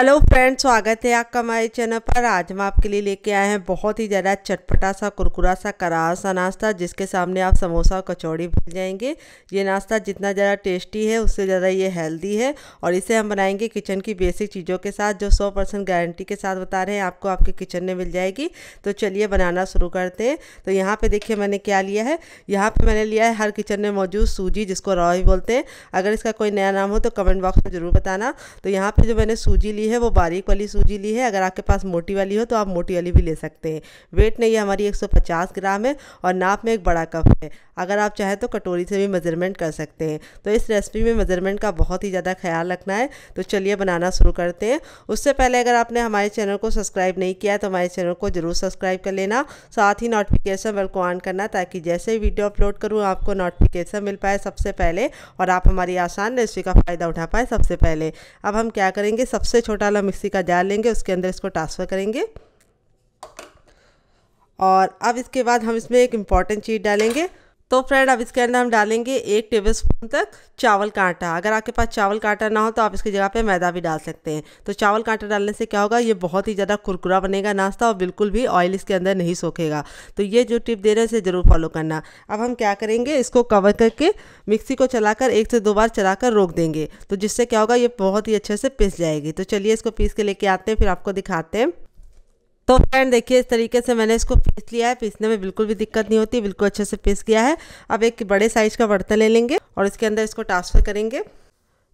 Alors... friends स्वागत है आपका हमारे चैनल पर आज हम आपके लिए लेके आए हैं बहुत ही ज़्यादा चटपटा सा कुरकुरा सा करार सा नाश्ता जिसके सामने आप समोसा और कचौड़ी भूल जाएंगे ये नाश्ता जितना ज़्यादा टेस्टी है उससे ज़्यादा ये हेल्दी है और इसे हम बनाएंगे किचन की बेसिक चीज़ों के साथ जो सौ परसेंट गारंटी के साथ बता रहे हैं आपको आपके किचन में मिल जाएगी तो चलिए बनाना शुरू करते हैं तो यहाँ पर देखिए मैंने क्या लिया है यहाँ पर मैंने लिया है हर किचन में मौजूद सूजी जिसको रॉय बोलते हैं अगर इसका कोई नया नाम हो तो कमेंट बॉक्स में ज़रूर बताना तो यहाँ पर जो मैंने सूजी ली है वो बारीक वाली सूजी ली है अगर आपके पास मोटी वाली हो तो आप मोटी वाली भी ले सकते हैं वेट नहीं ये हमारी 150 ग्राम है और नाप में एक बड़ा कप है अगर आप चाहें तो कटोरी से भी मेज़रमेंट कर सकते हैं तो इस रेसिपी में मेज़रमेंट का बहुत ही ज़्यादा ख्याल रखना है तो चलिए बनाना शुरू करते हैं उससे पहले अगर आपने हमारे चैनल को सब्सक्राइब नहीं किया है तो हमारे चैनल को ज़रूर सब्सक्राइब कर लेना साथ ही नोटिफिकेशन बेल को ऑन करना ताकि जैसे ही वीडियो अपलोड करूँ आपको नोटिफिकेशन मिल पाए सबसे पहले और आप हमारी आसान रेसिपी का फ़ायदा उठा पाए सबसे पहले अब हम क्या करेंगे सबसे छोटा वाला मिक्सी का जार लेंगे उसके अंदर इसको ट्रांसफ़र करेंगे और अब इसके बाद हम इसमें एक इम्पॉर्टेंट चीज़ डालेंगे तो फ्रेंड अब इसके अंदर हम डालेंगे एक टेबल स्पून तक चावल का आटा अगर आपके पास चावल का आटा ना हो तो आप इसकी जगह पे मैदा भी डाल सकते हैं तो चावल का आटा डालने से क्या होगा ये बहुत ही ज़्यादा कुरकुरा बनेगा नाश्ता और बिल्कुल भी ऑयल इसके अंदर नहीं सोखेगा तो ये जो टिप दे रहे हैं इसे ज़रूर फॉलो करना अब हम क्या करेंगे इसको कवर करके मिक्सी को चलाकर एक से दो बार चला रोक देंगे तो जिससे क्या होगा ये बहुत ही अच्छे से पिस जाएगी तो चलिए इसको पीस के लेके आते हैं फिर आपको दिखाते हैं तो फ्रेंड देखिए इस तरीके से मैंने इसको पीस लिया है पीसने में बिल्कुल भी दिक्कत नहीं होती बिल्कुल अच्छे से पीस गया है अब एक बड़े साइज का बर्तन ले लेंगे और इसके अंदर इसको ट्रांसफ़र करेंगे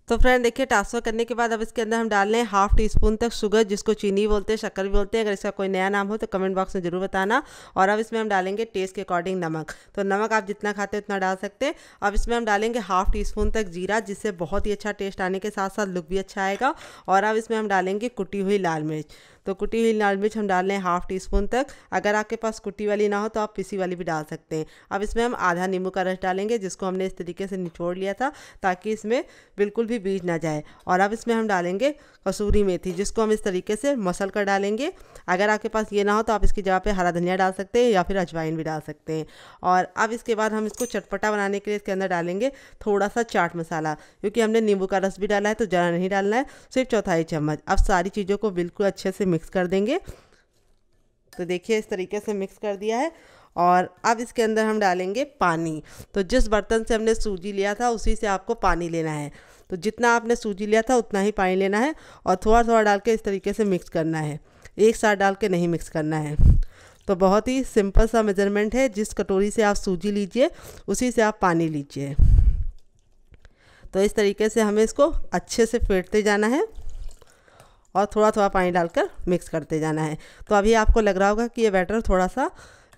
तो फ्रेंड देखिए ट्रांसफ़र करने के बाद अब इसके अंदर हम डाल लें हाफ टी स्पून तक शुगर जिसको चीनी बोलते हैं शक्कर भी बोलते हैं अगर इसका कोई नया नाम हो तो कमेंट बॉक्स में ज़रूर बताना और अब इसमें हम डालेंगे टेस्ट के अकॉर्डिंग नमक तो नमक आप जितना खाते हैं उतना डाल सकते हैं अब इसमें हम डालेंगे हाफ टी स्पून तक जीरा जिससे बहुत ही अच्छा टेस्ट आने के साथ साथ लुक भी अच्छा आएगा और अब इसमें हम डालेंगे कुटी हुई लाल मिर्च तो कुटी हुई लाल मिर्च हम डाल लें हैं हाफ टी स्पून तक अगर आपके पास कुटी वाली ना हो तो आप पीसी वाली भी डाल सकते हैं अब इसमें हम आधा नींबू का रस डालेंगे जिसको हमने इस तरीके से निचोड़ लिया था ताकि इसमें बिल्कुल भी बीज ना जाए और अब इसमें हम डालेंगे कसूरी मेथी जिसको हम इस तरीके से मसल कर डालेंगे अगर आपके पास ये ना हो तो आप इसकी जगह पर हरा धनिया डाल सकते हैं या फिर अजवाइन भी डाल सकते हैं और अब इसके बाद हम इसको चटपटा बनाने के लिए इसके अंदर डालेंगे थोड़ा सा चाट मसाला क्योंकि हमने नींबू का रस भी डाला है तो ज़रा नहीं डालना है सिर्फ चौथाई चम्मच अब सारी चीज़ों को बिल्कुल अच्छे से मिक्स कर देंगे तो देखिए इस तरीके से मिक्स कर दिया है और अब इसके अंदर हम डालेंगे पानी तो जिस बर्तन से हमने सूजी लिया था उसी से आपको पानी लेना है तो जितना आपने सूजी लिया था उतना ही पानी लेना है और थोड़ा थोड़ा डाल के इस तरीके से मिक्स करना है एक साथ डाल के नहीं मिक्स करना है तो बहुत ही सिंपल सा मेजरमेंट है जिस कटोरी से आप सूजी लीजिए उसी से आप पानी लीजिए तो इस तरीके से हमें इसको अच्छे से फेंटते जाना है और थोड़ा थोड़ा पानी डालकर मिक्स करते जाना है तो अभी आपको लग रहा होगा कि ये बैटर थोड़ा सा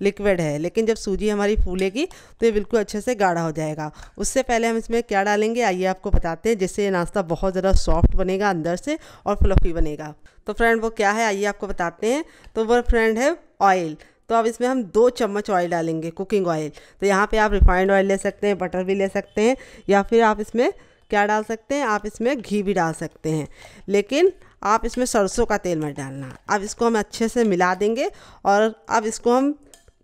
लिक्विड है लेकिन जब सूजी हमारी फूलेगी तो ये बिल्कुल अच्छे से गाढ़ा हो जाएगा उससे पहले हम इसमें क्या डालेंगे आइए आपको बताते हैं जिससे ये नाश्ता बहुत ज़्यादा सॉफ्ट बनेगा अंदर से और फ्लफी बनेगा तो फ्रेंड वो क्या है आइए आपको बताते हैं तो वो फ्रेंड है ऑयल तो अब इसमें हम दो चम्मच ऑयल डालेंगे कुकिंग ऑयल तो यहाँ पर आप रिफाइंड ऑयल ले सकते हैं बटर भी ले सकते हैं या फिर आप इसमें क्या डाल सकते हैं आप इसमें घी भी डाल सकते हैं लेकिन आप इसमें सरसों का तेल मत डालना अब इसको हम अच्छे से मिला देंगे और अब इसको हम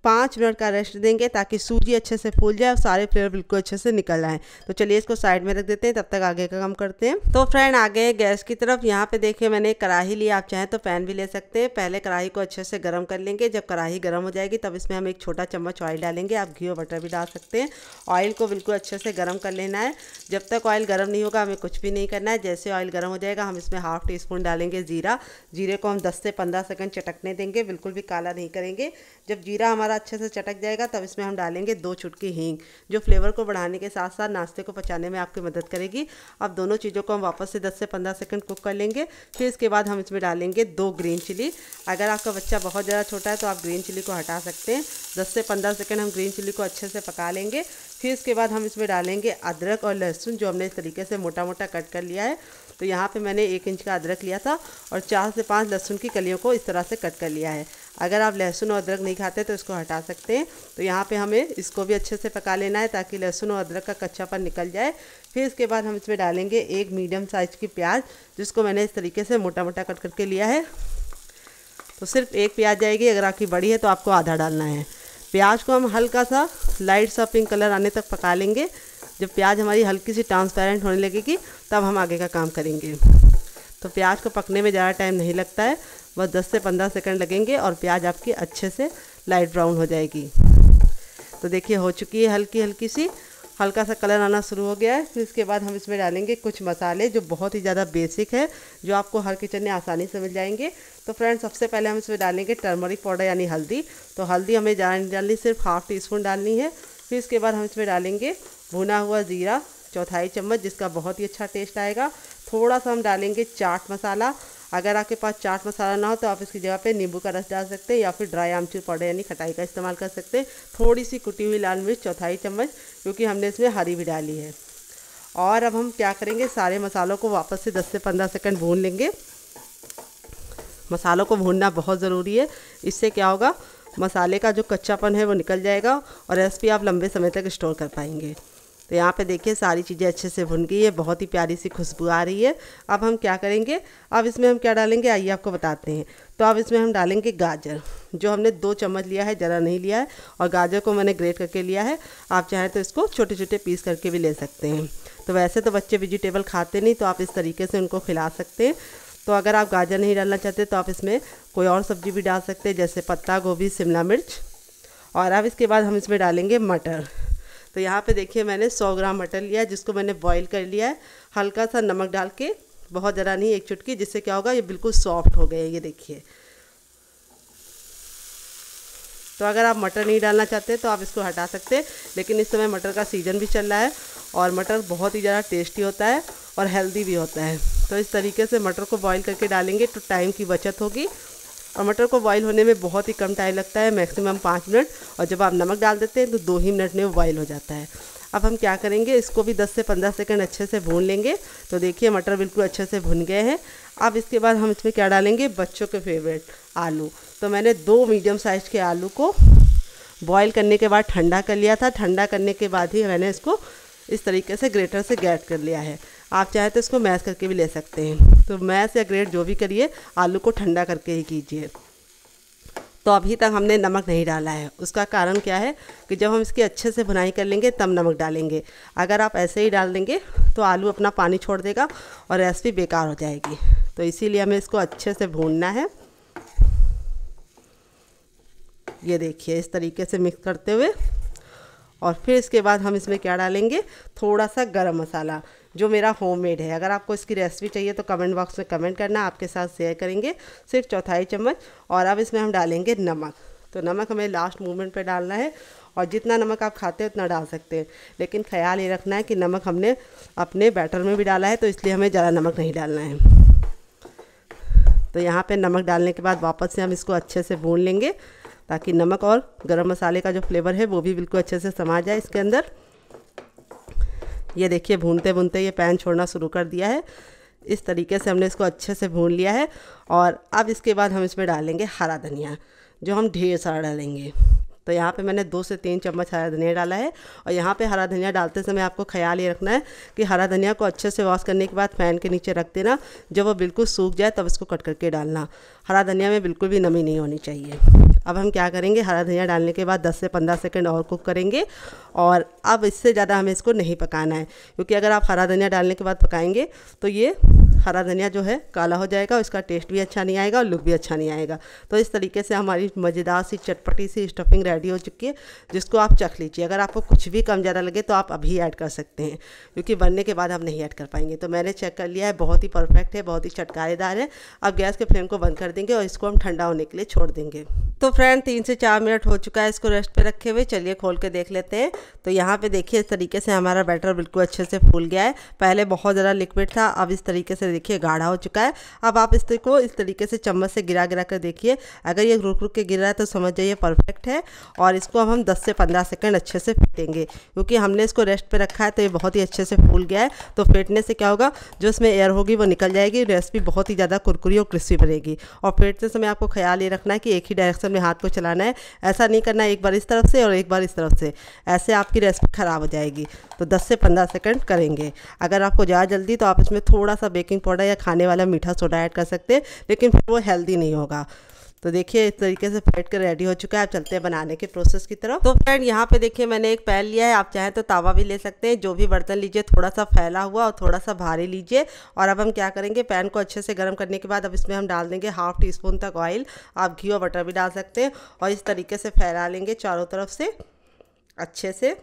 पाँच मिनट का रेस्ट देंगे ताकि सूजी अच्छे से फूल जाए और सारे फ्लेवर बिल्कुल अच्छे से निकल आए तो चलिए इसको साइड में रख देते हैं तब तक आगे का काम करते हैं तो फ्रेंड आगे गैस की तरफ यहाँ पे देखिए मैंने कढ़ाई ली आप चाहें तो पैन भी ले सकते हैं पहले कढ़ाई को अच्छे से गर्म कर लेंगे जब कढ़ाई गर्म हो जाएगी तब इसमें हम एक छोटा चम्मच ऑयल डालेंगे आप घी और बटर भी डाल सकते हैं ऑयल को बिल्कुल अच्छे से गर्म कर लेना है जब तक ऑयल गर्म नहीं होगा हमें कुछ भी नहीं करना है जैसे ऑयल गर्म हो जाएगा हम इसमें हाफ टी स्पून डालेंगे जीरा जीरे को हम दस से पंद्रह सेकेंड चटकने देंगे बिल्कुल भी काला नहीं करेंगे जब जीरा हमारा सारा अच्छे से चटक जाएगा तब इसमें हम डालेंगे दो चुटकी हींग जो फ्लेवर को बढ़ाने के साथ साथ नाश्ते को पचाने में आपकी मदद करेगी अब दोनों चीज़ों को हम वापस से 10 से 15 सेकंड कुक कर लेंगे फिर इसके बाद हम इसमें डालेंगे दो ग्रीन चिली अगर आपका बच्चा बहुत ज़्यादा छोटा है तो आप ग्रीन चिली को हटा सकते हैं दस से पंद्रह सेकेंड हम ग्रीन चिली को अच्छे से पका लेंगे फिर इसके बाद हम इसमें डालेंगे अदरक और लहसुन जो हमने इस तरीके से मोटा मोटा कट कर लिया है तो यहाँ पे मैंने एक इंच का अदरक लिया था और चार से पाँच लहसुन की कलियों को इस तरह से कट कर लिया है अगर आप लहसुन और अदरक नहीं खाते तो इसको हटा सकते हैं तो यहाँ पे हमें इसको भी अच्छे से पका लेना है ताकि लहसुन और अदरक का कच्चापन निकल जाए फिर इसके बाद हम इसमें डालेंगे एक मीडियम साइज़ की प्याज जिसको मैंने इस तरीके से मोटा मोटा कट करके लिया है तो सिर्फ एक प्याज जाएगी अगर आपकी बड़ी है तो आपको आधा डालना है प्याज को हम हल्का सा लाइट सा पिंक कलर आने तक पका लेंगे जब प्याज हमारी हल्की सी ट्रांसपेरेंट होने लगेगी तब हम आगे का काम करेंगे तो प्याज को पकने में ज़्यादा टाइम नहीं लगता है बस 10 से 15 सेकंड लगेंगे और प्याज आपकी अच्छे से लाइट ब्राउन हो जाएगी तो देखिए हो चुकी है हल्की हल्की सी हल्का सा कलर आना शुरू हो गया है फिर इसके बाद हम इसमें डालेंगे कुछ मसाले जो बहुत ही ज़्यादा बेसिक है जो आपको हर किचन में आसानी से मिल जाएंगे तो फ्रेंड्स सबसे पहले हम इसमें डालेंगे टर्मरिक पाउडर यानी हल्दी तो हल्दी हमें जान डालनी सिर्फ हाफ टी स्पून डालनी है फिर इसके बाद हम इसमें डालेंगे भुना हुआ ज़ीरा चौथाई चम्मच जिसका बहुत ही अच्छा टेस्ट आएगा थोड़ा सा हम डालेंगे चाट मसाला अगर आपके पास चाट मसाला ना हो तो आप इसकी जगह पे नींबू का रस डाल सकते हैं या फिर ड्राई आमचूर पाउडर यानी खटाई का इस्तेमाल कर सकते हैं थोड़ी सी कुटी हुई लाल मिर्च चौथाई चम्मच क्योंकि हमने इसमें हरी भी डाली है और अब हम क्या करेंगे सारे मसालों को वापस से दस से पंद्रह सेकेंड भून लेंगे मसालों को भूनना बहुत ज़रूरी है इससे क्या होगा मसाले का जो कच्चापन है वो निकल जाएगा और रेसिपी आप लंबे समय तक स्टोर कर पाएंगे तो यहाँ पे देखिए सारी चीज़ें अच्छे से भुन गई है बहुत ही प्यारी सी खुशबू आ रही है अब हम क्या करेंगे अब इसमें हम क्या डालेंगे आइए आपको बताते हैं तो अब इसमें हम डालेंगे गाजर जो हमने दो चम्मच लिया है ज़रा नहीं लिया है और गाजर को मैंने ग्रेट करके लिया है आप चाहें तो इसको छोटे छोटे पीस करके भी ले सकते हैं तो वैसे तो बच्चे वेजिटेबल खाते नहीं तो आप इस तरीके से उनको खिला सकते हैं तो अगर आप गाजर नहीं डालना चाहते तो आप इसमें कोई और सब्जी भी डाल सकते हैं जैसे पत्ता गोभी शिमला मिर्च और अब इसके बाद हम इसमें डालेंगे मटर तो यहाँ पे देखिए मैंने 100 ग्राम मटर लिया है जिसको मैंने बॉईल कर लिया है हल्का सा नमक डाल के बहुत ज़रा नहीं एक चुटकी जिससे क्या होगा ये बिल्कुल सॉफ्ट हो गए ये देखिए तो अगर आप मटर नहीं डालना चाहते तो आप इसको हटा सकते हैं लेकिन इस समय मटर का सीज़न भी चल रहा है और मटर बहुत ही ज़्यादा टेस्टी होता है और हेल्दी भी होता है तो इस तरीके से मटर को बॉईल करके डालेंगे तो टाइम की बचत होगी और मटर को बॉईल होने में बहुत ही कम टाइम लगता है मैक्सिमम पाँच मिनट और जब आप नमक डाल देते हैं तो दो ही मिनट में वो बॉयल हो जाता है अब हम क्या करेंगे इसको भी 10 से 15 सेकंड अच्छे से भून लेंगे तो देखिए मटर बिल्कुल अच्छे से भुन गए हैं अब इसके बाद हम इसमें क्या डालेंगे बच्चों के फेवरेट आलू तो मैंने दो मीडियम साइज़ के आलू को बॉयल करने के बाद ठंडा कर लिया था ठंडा करने के बाद ही मैंने इसको इस तरीके से ग्रेटर से ग्रेट कर लिया है आप चाहे तो इसको मैश करके भी ले सकते हैं तो मैश या ग्रेट जो भी करिए आलू को ठंडा करके ही कीजिए तो अभी तक हमने नमक नहीं डाला है उसका कारण क्या है कि जब हम इसकी अच्छे से भुनाई कर लेंगे तब नमक डालेंगे अगर आप ऐसे ही डाल देंगे तो आलू अपना पानी छोड़ देगा और रेसिपी बेकार हो जाएगी तो इसीलिए हमें इसको अच्छे से भूनना है ये देखिए इस तरीके से मिक्स करते हुए और फिर इसके बाद हम इसमें क्या डालेंगे थोड़ा सा गर्म मसाला जो मेरा होममेड है अगर आपको इसकी रेसिपी चाहिए तो कमेंट बॉक्स में कमेंट करना आपके साथ शेयर करेंगे सिर्फ चौथाई चम्मच और अब इसमें हम डालेंगे नमक तो नमक हमें लास्ट मूवमेंट पे डालना है और जितना नमक आप खाते हैं उतना डाल सकते हैं लेकिन ख्याल ये रखना है कि नमक हमने अपने बैटर में भी डाला है तो इसलिए हमें ज़्यादा नमक नहीं डालना है तो यहाँ पे नमक डालने के बाद वापस से हम इसको अच्छे से भून लेंगे ताकि नमक और गरम मसाले का जो फ्लेवर है वो भी बिल्कुल अच्छे से समा जाए इसके अंदर ये देखिए भूनते भूनते ये पैन छोड़ना शुरू कर दिया है इस तरीके से हमने इसको अच्छे से भून लिया है और अब इसके बाद हम इसमें डालेंगे हरा धनिया जो हम ढेर सारा डालेंगे तो यहाँ पे मैंने दो से तीन चम्मच हरा धनिया डाला है और यहाँ पे हरा धनिया डालते समय आपको ख्याल ये रखना है कि हरा धनिया को अच्छे से वॉश करने के बाद फ़ैन के नीचे रख देना जब वो बिल्कुल सूख जाए तब इसको कट करके डालना हरा धनिया में बिल्कुल भी नमी नहीं होनी चाहिए अब हम क्या करेंगे हरा धनिया डालने के बाद 10 से 15 सेकंड और कुक करेंगे और अब इससे ज़्यादा हमें इसको नहीं पकाना है क्योंकि अगर आप हरा धनिया डालने के बाद पकाएंगे तो ये हरा धनिया जो है काला हो जाएगा इसका टेस्ट भी अच्छा नहीं आएगा और लुक भी अच्छा नहीं आएगा तो इस तरीके से हमारी मज़ेदार सी चटपटी सी स्टफिंग रेडी हो चुकी है जिसको आप चख लीजिए अगर आपको कुछ भी कम ज़्यादा लगे तो आप अभी ऐड कर सकते हैं क्योंकि बनने के बाद हम नहीं ऐड कर पाएंगे तो मैंने चेक कर लिया है बहुत ही परफेक्ट है बहुत ही चटकारेदार है अब गैस के फ्लेम को बंद कर देंगे और इसको हम ठंडा होने के लिए छोड़ देंगे तो फ्रेंड तीन से चार मिनट हो चुका है इसको रेस्ट पर रखे हुए चलिए खोल के देख लेते हैं तो यहाँ पर देखिए इस तरीके से हमारा बैटर बिल्कुल अच्छे से फूल गया है पहले बहुत ज़्यादा लिक्विड था अब इस तरीके से देखिए गाढ़ा हो चुका है अब आप इसको इस तरीके से चम्मच से गिरा गिरा कर देखिए अगर ये रुक रुक के गिर रहा है तो समझ जाइए परफेक्ट है और इसको अब हम 10 से 15 सेकंड अच्छे से फेंटेंगे क्योंकि हमने इसको रेस्ट पर रखा है तो ये बहुत ही अच्छे से फूल गया है तो फेंटने से क्या होगा जो इसमें एयर होगी वो निकल जाएगी रेसिपी बहुत ही ज़्यादा कुरकुरी और क्रिस्पी बनेगी और फेंटते समय आपको ख्याल ये रखना है कि एक ही डायरेक्शन में हाथ को चलाना है ऐसा नहीं करना एक बार इस तरफ से और एक बार इस तरफ से ऐसे आपकी रेसिपी ख़राब हो जाएगी तो दस से पंद्रह सेकेंड करेंगे अगर आपको ज़्यादा जल्दी तो आप इसमें थोड़ा सा बेकिंग पाउडर या खाने वाला मीठा सोडा ऐड कर सकते हैं लेकिन फिर वो हेल्दी नहीं होगा तो देखिए इस तरीके से फैट कर रेडी हो चुका है आप चलते हैं बनाने के प्रोसेस की तरफ तो फ्रेंड यहाँ पे देखिए मैंने एक पैन लिया है आप चाहें तो तावा भी ले सकते हैं जो भी बर्तन लीजिए थोड़ा सा फैला हुआ और थोड़ा सा भारी लीजिए और अब हम क्या करेंगे पैन को अच्छे से गर्म करने के बाद अब इसमें हम डाल देंगे हाफ टी स्पून तक ऑयल आप घी और बटर भी डाल सकते हैं और इस तरीके से फैला लेंगे चारों तरफ से अच्छे से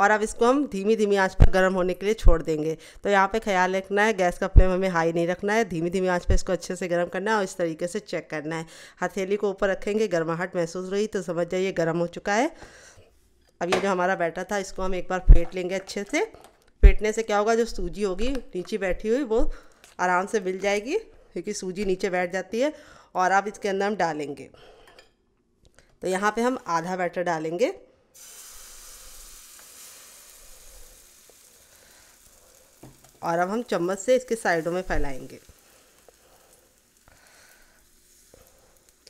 और अब इसको हम धीमी धीमी आंच पर गर्म होने के लिए छोड़ देंगे तो यहाँ पे ख्याल रखना है गैस का फ्लेम हमें हाई नहीं रखना है धीमी धीमी आंच पर इसको अच्छे से गर्म करना है और इस तरीके से चेक करना है हथेली को ऊपर रखेंगे गर्माहट महसूस रही तो समझ जाइए गर्म हो चुका है अब ये जो हमारा बैटर था इसको हम एक बार फेंट लेंगे अच्छे से फेंटने से क्या होगा जो सूजी होगी नीचे बैठी हुई वो आराम से मिल जाएगी क्योंकि सूजी नीचे बैठ जाती है और अब इसके अंदर हम डालेंगे तो यहाँ पे हम आधा बैटर डालेंगे और अब हम चम्मच से इसके साइडों में फैलाएंगे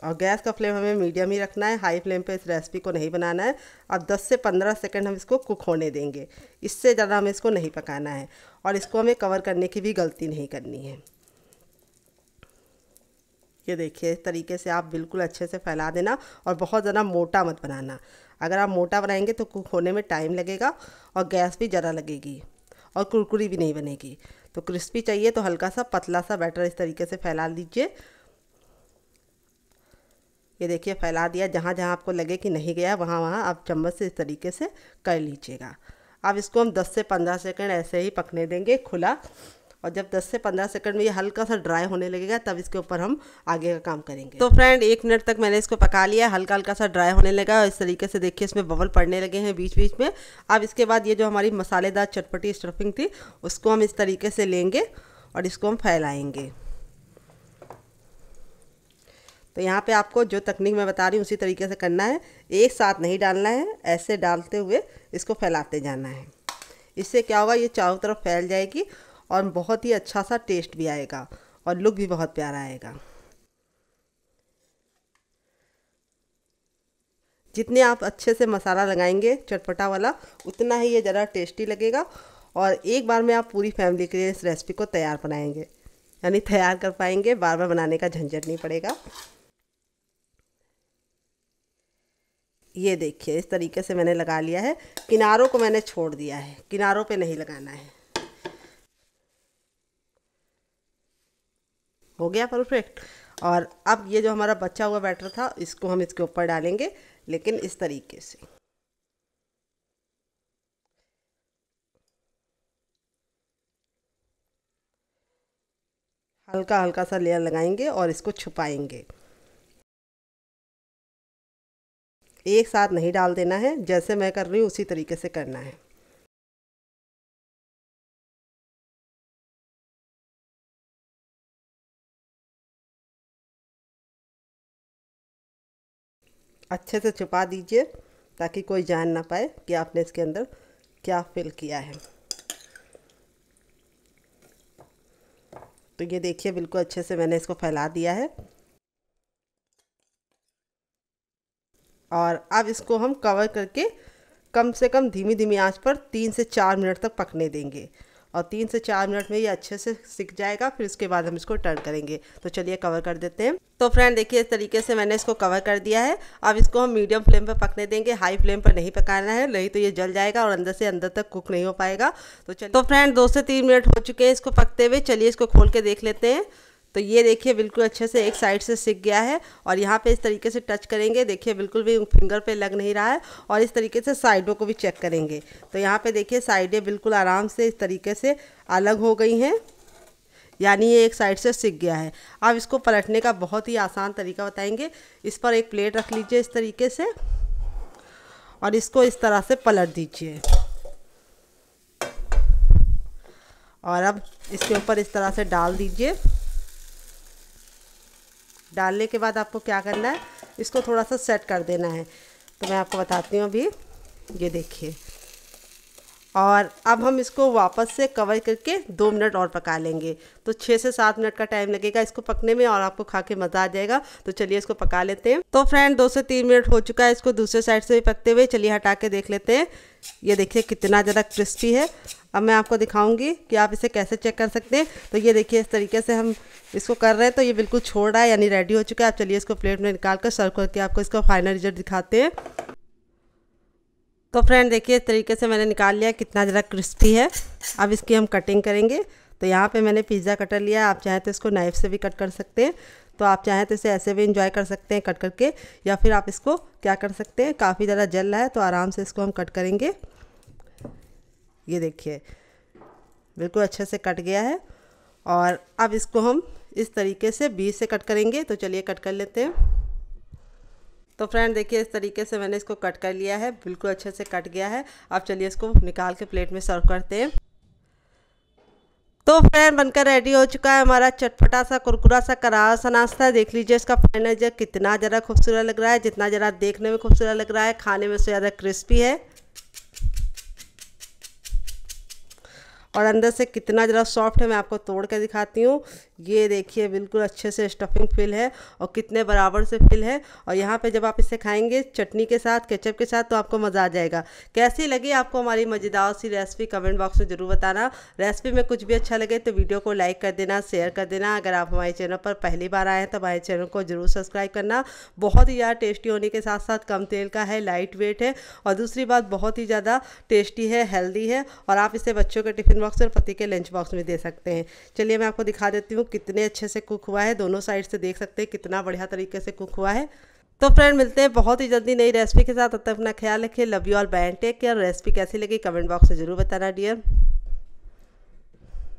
और गैस का फ्लेम हमें मीडियम ही रखना है हाई फ्लेम पे इस रेसिपी को नहीं बनाना है अब 10 से 15 सेकंड हम इसको कुक होने देंगे इससे ज़्यादा हमें इसको नहीं पकाना है और इसको हमें कवर करने की भी गलती नहीं करनी है ये देखिए इस तरीके से आप बिल्कुल अच्छे से फैला देना और बहुत ज़्यादा मोटा मत बनाना अगर आप मोटा बनाएंगे तो कुक होने में टाइम लगेगा और गैस भी ज़्यादा लगेगी और कुरकुरी भी नहीं बनेगी तो क्रिस्पी चाहिए तो हल्का सा पतला सा बैटर इस तरीके से फैला दीजिए ये देखिए फैला दिया जहाँ जहाँ आपको लगे कि नहीं गया वहाँ वहाँ आप चम्मच से इस तरीके से कर लीजिएगा अब इसको हम 10 से 15 सेकंड ऐसे ही पकने देंगे खुला और जब 10 से 15 सेकंड में ये हल्का सा ड्राई होने लगेगा तब इसके ऊपर हम आगे का काम करेंगे तो फ्रेंड एक मिनट तक मैंने इसको पका लिया हल्का हल्का सा ड्राई होने लगा और इस तरीके से देखिए इसमें बबल पड़ने लगे हैं बीच बीच में अब इसके बाद ये जो हमारी मसालेदार चटपटी स्टफिंग थी उसको हम इस तरीके से लेंगे और इसको हम फैलाएँगे तो यहाँ पे आपको जो तकनीक मैं बता रही हूँ उसी तरीके से करना है एक साथ नहीं डालना है ऐसे डालते हुए इसको फैलाते जाना है इससे क्या होगा ये चारों तरफ फैल जाएगी और बहुत ही अच्छा सा टेस्ट भी आएगा और लुक भी बहुत प्यारा आएगा जितने आप अच्छे से मसाला लगाएंगे चटपटा वाला उतना ही ये ज़रा टेस्टी लगेगा और एक बार में आप पूरी फैमिली के लिए इस रेसिपी को तैयार बनाएंगे यानी तैयार कर पाएंगे बार बार बनाने का झंझट नहीं पड़ेगा ये देखिए इस तरीके से मैंने लगा लिया है किनारों को मैंने छोड़ दिया है किनारों पे नहीं लगाना है हो गया परफेक्ट और अब ये जो हमारा बचा हुआ बैटर था इसको हम इसके ऊपर डालेंगे लेकिन इस तरीके से हल्का हल्का सा लेयर लगाएंगे और इसको छुपाएंगे एक साथ नहीं डाल देना है जैसे मैं कर रही हूँ उसी तरीके से करना है अच्छे से छुपा दीजिए ताकि कोई जान ना पाए कि आपने इसके अंदर क्या फिल किया है तो ये देखिए बिल्कुल अच्छे से मैंने इसको फैला दिया है और अब इसको हम कवर करके कम से कम धीमी धीमी आंच पर तीन से चार मिनट तक पकने देंगे और तीन से चार मिनट में ये अच्छे से सीख जाएगा फिर उसके बाद हम इसको टर्न करेंगे तो चलिए कवर कर देते हैं तो फ्रेंड देखिए इस तरीके से मैंने इसको कवर कर दिया है अब इसको हम मीडियम फ्लेम पर पकने देंगे हाई फ्लेम पर नहीं पकाना है नहीं तो ये जल जाएगा और अंदर से अंदर तक कुक नहीं हो पाएगा तो चलिए तो फ्रेंड दो से तीन मिनट हो चुके हैं इसको पकते हुए चलिए इसको खोल के देख लेते हैं तो ये देखिए बिल्कुल अच्छे से एक साइड से सिक गया है और यहाँ पे इस तरीके से टच करेंगे देखिए बिल्कुल भी फिंगर पे लग नहीं रहा है और इस तरीके से साइडों को भी चेक करेंगे तो यहाँ पे देखिए साइडें बिल्कुल आराम से इस तरीके से अलग हो गई हैं यानी ये एक साइड से सिक गया है अब इसको पलटने का बहुत ही आसान तरीका बताएंगे इस पर एक प्लेट रख लीजिए इस तरीके से और इसको इस तरह से पलट दीजिए और अब इसके ऊपर इस तरह से डाल दीजिए डालने के बाद आपको क्या करना है इसको थोड़ा सा सेट कर देना है तो मैं आपको बताती हूँ अभी ये देखिए और अब हम इसको वापस से कवर करके दो मिनट और पका लेंगे तो छः से सात मिनट का टाइम लगेगा इसको पकने में और आपको खा के मज़ा आ जाएगा तो चलिए इसको पका लेते हैं तो फ्रेंड दो से तीन मिनट हो चुका है इसको दूसरे साइड से भी पकते हुए चलिए हटा के देख लेते हैं ये देखिए कितना ज़्यादा क्रिस्पी है अब मैं आपको दिखाऊँगी कि आप इसे कैसे चेक कर सकते हैं तो ये देखिए इस तरीके से हम इसको कर रहे हैं तो ये बिल्कुल छोड़ रहा है यानी रेडी हो चुका है आप चलिए इसको प्लेट में निकाल कर सर्व करके आपको इसका फाइनल रिजल्ट दिखाते हैं तो फ्रेंड देखिए इस तरीके से मैंने निकाल लिया कितना ज़रा क्रिस्पी है अब इसकी हम कटिंग करेंगे तो यहाँ पे मैंने पिज़्ज़ा कटर लिया आप चाहें तो इसको नाइफ से भी कट कर सकते हैं तो आप चाहें तो इसे ऐसे भी इंजॉय कर सकते हैं कट करके या फिर आप इसको क्या कर सकते हैं काफ़ी ज़्यादा जल रहा है तो आराम से इसको हम कट करेंगे ये देखिए बिल्कुल अच्छे से कट गया है और अब इसको हम इस तरीके से बीज से कट करेंगे तो चलिए कट कर लेते हैं तो फ्रेंड देखिए इस तरीके से मैंने इसको कट कर लिया है बिल्कुल अच्छे से कट गया है अब चलिए इसको निकाल के प्लेट में सर्व करते हैं तो फ्रेंड बनकर रेडी हो चुका है हमारा चटपटा सा कुरकुरा सा करार सा नाश्ता देख लीजिए इसका फाइनल जो कितना ज़रा खूबसूरत लग रहा है जितना ज़रा देखने में खूबसूरत लग रहा है खाने में उससे ज़्यादा क्रिस्पी है और अंदर से कितना ज़रा सॉफ्ट है मैं आपको तोड़ कर दिखाती हूँ ये देखिए बिल्कुल अच्छे से स्टफिंग फिल है और कितने बराबर से फिल है और यहाँ पे जब आप इसे खाएंगे चटनी के साथ केचप के साथ तो आपको मज़ा आ जाएगा कैसी लगी आपको हमारी मज़ेदार सी रेसिपी कमेंट बॉक्स में ज़रूर बताना रेसिपी में कुछ भी अच्छा लगे तो वीडियो को लाइक कर देना शेयर कर देना अगर आप हमारे चैनल पर पहली बार आए हैं तो हमारे चैनल को ज़रूर सब्सक्राइब करना बहुत ही ज़्यादा टेस्टी होने के साथ साथ कम तेल का है लाइट वेट है और दूसरी बात बहुत ही ज़्यादा टेस्टी है हेल्दी है और आप इसे बच्चों के टिफिन बॉक्स और पति के लंच बॉक्स में दे सकते हैं चलिए मैं आपको दिखा देती हूँ कितने अच्छे से कुक हुआ है दोनों साइड से देख सकते हैं कितना बढ़िया तरीके से कुक हुआ है तो फ्रेंड मिलते हैं बहुत ही जल्दी नई रेसिपी के साथ अब तक अपना ख्याल रखिए love you all and take care recipe कैसी लगी कमेंट बॉक्स में जरूर बताना डियर